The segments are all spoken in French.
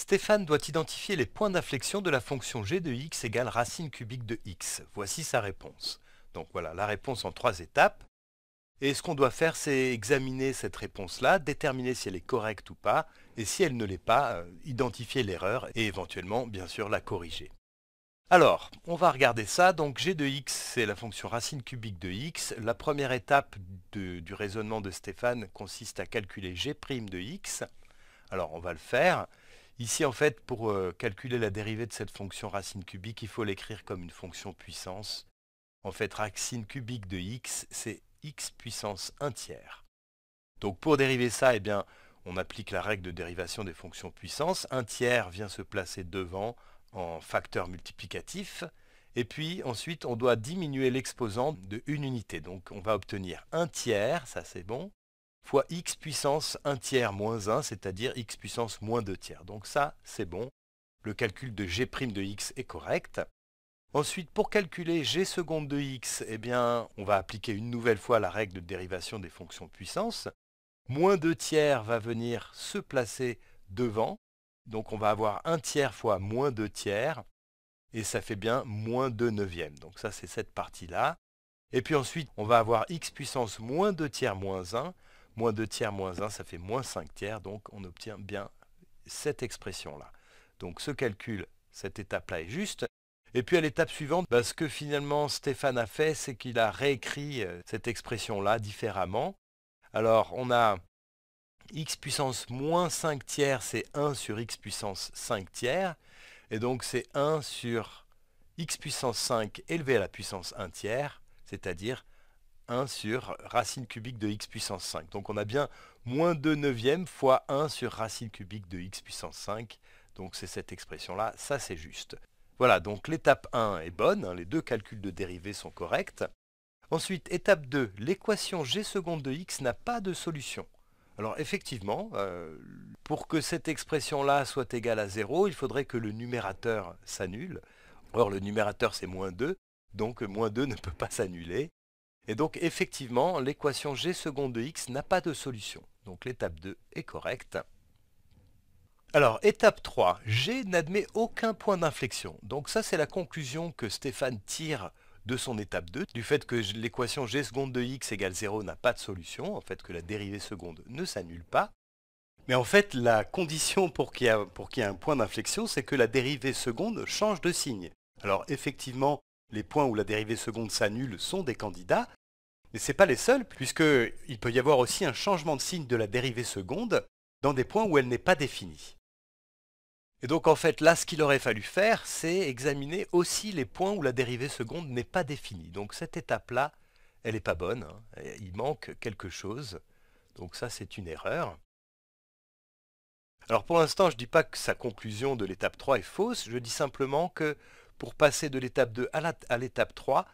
Stéphane doit identifier les points d'inflexion de la fonction g de x égale racine cubique de x. Voici sa réponse. Donc voilà, la réponse en trois étapes. Et ce qu'on doit faire, c'est examiner cette réponse-là, déterminer si elle est correcte ou pas, et si elle ne l'est pas, euh, identifier l'erreur et éventuellement, bien sûr, la corriger. Alors, on va regarder ça. Donc g de x, c'est la fonction racine cubique de x. La première étape du raisonnement de Stéphane consiste à calculer g' de x. Alors, on va le faire. Ici, en fait, pour euh, calculer la dérivée de cette fonction racine cubique, il faut l'écrire comme une fonction puissance. En fait, racine cubique de x, c'est x puissance 1 tiers. Donc pour dériver ça, eh bien, on applique la règle de dérivation des fonctions puissance. 1 tiers vient se placer devant en facteur multiplicatif. Et puis ensuite, on doit diminuer l'exposant de une unité. Donc on va obtenir 1 tiers, ça c'est bon, fois x puissance 1 tiers moins 1, c'est-à-dire x puissance moins 2 tiers. Donc ça, c'est bon. Le calcul de g' prime de x est correct. Ensuite, pour calculer g seconde de x, eh bien, on va appliquer une nouvelle fois la règle de dérivation des fonctions puissance. Moins 2 tiers va venir se placer devant. Donc on va avoir 1 tiers fois moins 2 tiers. Et ça fait bien moins 2 neuvièmes. Donc ça, c'est cette partie-là. Et puis ensuite, on va avoir x puissance moins 2 tiers moins 1. Moins 2 tiers, moins 1, ça fait moins 5 tiers, donc on obtient bien cette expression-là. Donc ce calcul, cette étape-là est juste. Et puis à l'étape suivante, parce bah, ce que finalement Stéphane a fait, c'est qu'il a réécrit euh, cette expression-là différemment. Alors on a x puissance moins 5 tiers, c'est 1 sur x puissance 5 tiers. Et donc c'est 1 sur x puissance 5 élevé à la puissance 1 tiers, c'est-à-dire 1 sur racine cubique de x puissance 5. Donc on a bien moins 2 neuvième fois 1 sur racine cubique de x puissance 5. Donc c'est cette expression-là, ça c'est juste. Voilà, donc l'étape 1 est bonne, hein. les deux calculs de dérivés sont corrects. Ensuite, étape 2, l'équation g seconde de x n'a pas de solution. Alors effectivement, euh, pour que cette expression-là soit égale à 0, il faudrait que le numérateur s'annule. Or, le numérateur, c'est moins 2, donc moins 2 ne peut pas s'annuler. Et donc effectivement, l'équation g seconde de x n'a pas de solution. Donc l'étape 2 est correcte. Alors, étape 3, G n'admet aucun point d'inflexion. Donc ça, c'est la conclusion que Stéphane tire de son étape 2, du fait que l'équation G seconde de x égale 0 n'a pas de solution, en fait que la dérivée seconde ne s'annule pas. Mais en fait, la condition pour qu'il y, ait un point d'inflexion, c'est que la dérivée seconde change de signe. Alors effectivement, les points où la dérivée seconde s'annule sont des candidats, mais ce n'est pas les seuls, puisqu'il peut y avoir aussi un changement de signe de la dérivée seconde dans des points où elle n'est pas définie. Et donc en fait, là, ce qu'il aurait fallu faire, c'est examiner aussi les points où la dérivée seconde n'est pas définie. Donc cette étape-là, elle n'est pas bonne, hein. il manque quelque chose, donc ça c'est une erreur. Alors pour l'instant, je ne dis pas que sa conclusion de l'étape 3 est fausse, je dis simplement que pour passer de l'étape 2 à l'étape 3,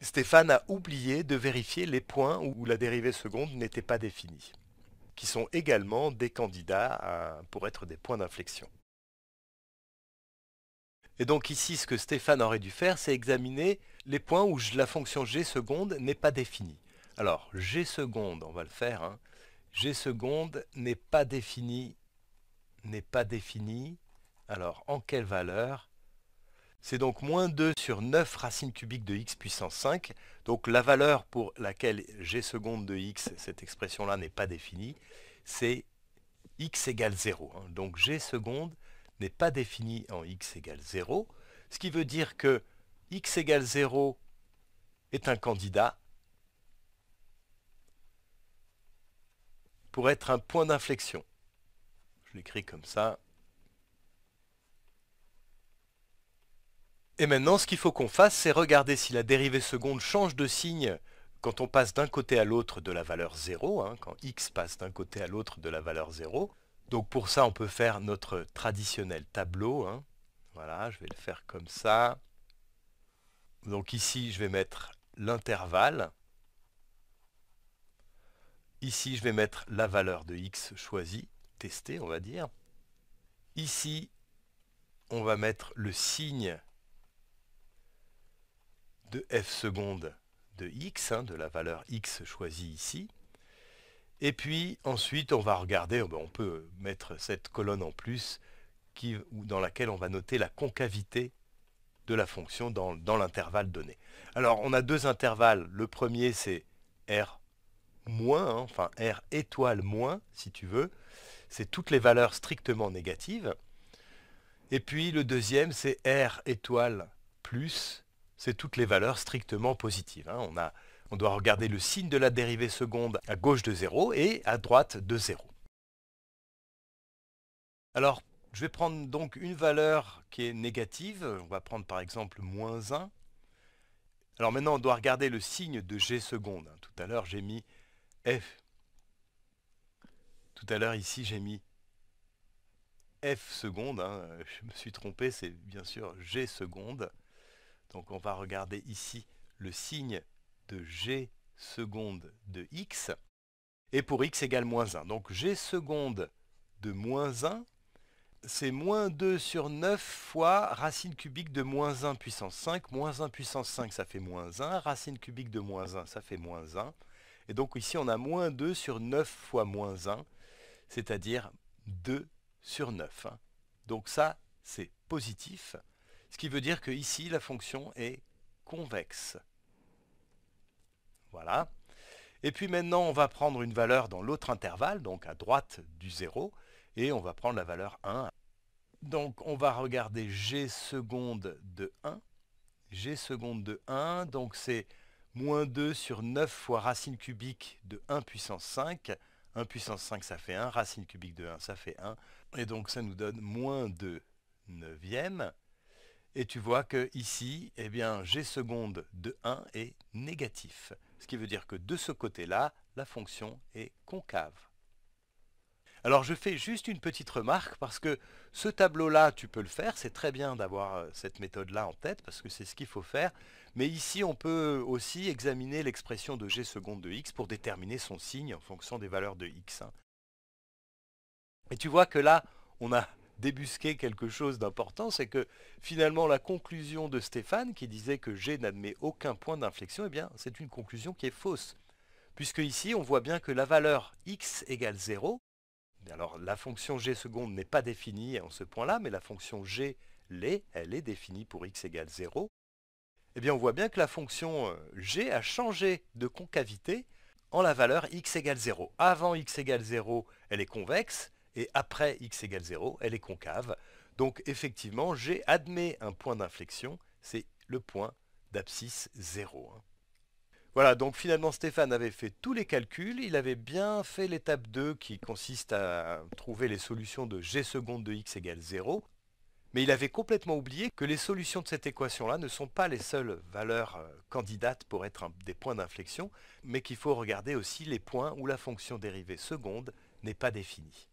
Stéphane a oublié de vérifier les points où la dérivée seconde n'était pas définie, qui sont également des candidats pour être des points d'inflexion. Et donc ici, ce que Stéphane aurait dû faire, c'est examiner les points où la fonction g seconde n'est pas définie. Alors, g seconde, on va le faire, hein. g seconde n'est pas définie, n'est pas définie, alors en quelle valeur c'est donc moins 2 sur 9 racines cubiques de x puissance 5. Donc la valeur pour laquelle g seconde de x, cette expression-là n'est pas définie, c'est x égale 0. Hein. Donc g seconde n'est pas définie en x égale 0, ce qui veut dire que x égale 0 est un candidat pour être un point d'inflexion. Je l'écris comme ça, Et maintenant, ce qu'il faut qu'on fasse, c'est regarder si la dérivée seconde change de signe quand on passe d'un côté à l'autre de la valeur 0, hein, quand x passe d'un côté à l'autre de la valeur 0. Donc pour ça, on peut faire notre traditionnel tableau. Hein. Voilà, je vais le faire comme ça. Donc ici, je vais mettre l'intervalle. Ici, je vais mettre la valeur de x choisie, testée, on va dire. Ici, on va mettre le signe de f seconde de x, hein, de la valeur x choisie ici. Et puis ensuite, on va regarder, oh ben, on peut mettre cette colonne en plus qui, dans laquelle on va noter la concavité de la fonction dans, l'intervalle donné. Alors, on a deux intervalles. Le premier, c'est R moins, hein, enfin R étoile moins, si tu veux. C'est toutes les valeurs strictement négatives. Et puis, le deuxième, c'est R étoile plus, c'est toutes les valeurs strictement positives. Hein. On, on doit regarder le signe de la dérivée seconde à gauche de 0 et à droite de 0. Alors, je vais prendre donc une valeur qui est négative. On va prendre par exemple moins 1. Alors maintenant, on doit regarder le signe de g seconde. Hein. Tout à l'heure, j'ai mis f. Tout à l'heure, ici, j'ai mis f seconde. Hein. Je me suis trompé, c'est bien sûr g seconde. Donc on va regarder ici le signe de g seconde de x, et pour x égale moins 1. Donc g seconde de moins 1, c'est moins 2 sur 9 fois racine cubique de moins 1 puissance 5. Moins 1 puissance 5, ça fait moins 1. Racine cubique de moins 1, ça fait moins 1. Et donc ici, on a moins 2 sur 9 fois moins 1, c'est-à-dire 2 sur 9. Hein. Donc ça, c'est positif. Ce qui veut dire que ici, la fonction est convexe. Voilà. Et puis maintenant, on va prendre une valeur dans l'autre intervalle, donc à droite du 0, et on va prendre la valeur 1. Donc on va regarder g seconde de 1. g seconde de 1, donc c'est moins 2 sur 9 fois racine cubique de 1 puissance 5. 1 puissance 5, ça fait 1. Racine cubique de 1, ça fait 1. Et donc ça nous donne moins 2 neuvième. Et tu vois que ici, eh bien, g seconde de 1 est négatif. Ce qui veut dire que de ce côté-là, la fonction est concave. Alors je fais juste une petite remarque parce que ce tableau-là, tu peux le faire, c'est très bien d'avoir euh, cette méthode-là en tête parce que c'est ce qu'il faut faire. Mais ici, on peut aussi examiner l'expression de g seconde de x pour déterminer son signe en fonction des valeurs de x. Hein. Et tu vois que là, on a débusquer quelque chose d'important, c'est que finalement la conclusion de Stéphane, qui disait que G n'admet aucun point d'inflexion, eh bien c'est une conclusion qui est fausse. Puisque ici, on voit bien que la valeur x égale 0, alors la fonction g seconde n'est pas définie en ce point-là, mais la fonction g l'est, elle est définie pour x égale 0, eh bien on voit bien que la fonction euh, g a changé de concavité en la valeur x égale 0. Avant x égale 0, elle est convexe, et après x égale 0, elle est concave. Donc effectivement, j'ai admet un point d'inflexion, c'est le point d'abscisse 0. Hein. Voilà, donc finalement Stéphane avait fait tous les calculs, il avait bien fait l'étape 2 qui consiste à trouver les solutions de g seconde de x égale 0, mais il avait complètement oublié que les solutions de cette équation-là ne sont pas les seules valeurs euh, candidates pour être des points d'inflexion, mais qu'il faut regarder aussi les points où la fonction dérivée seconde n'est pas définie.